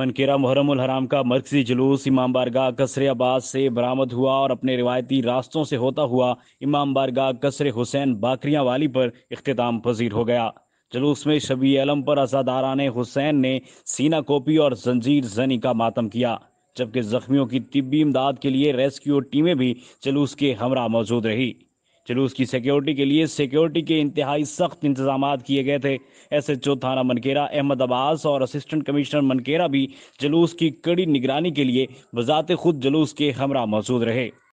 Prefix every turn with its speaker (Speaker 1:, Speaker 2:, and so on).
Speaker 1: मनकेरा मुहरमुल हराम का मरकजी जुलूस इमाम बारगाह कसर आबाद से बरामद हुआ और अपने रिवायती रास्तों से होता हुआ इमाम बारगाह कसर हुसैन बाकरिया वाली पर अख्ताम पजीर हो गया जुलूस में शबी आलम पर असादारान हुसैन ने सीना कोपी और जंजीर जनी का मातम किया जबकि जख्मियों की तिबी इमदाद के लिए रेस्क्यू टीमें भी जुलूस के हमरा मौजूद रही जुलूस की सिक्योरिटी के लिए सिक्योरिटी के इंतहाई सख्त इंतजाम किए गए थे एस एच ओ थाना मनकेरा अहमद अब्बास और असिस्टेंट कमिश्नर मनकेरा भी जुलूस की कड़ी निगरानी के लिए बजाते खुद जुलूस के हमरा मौजूद रहे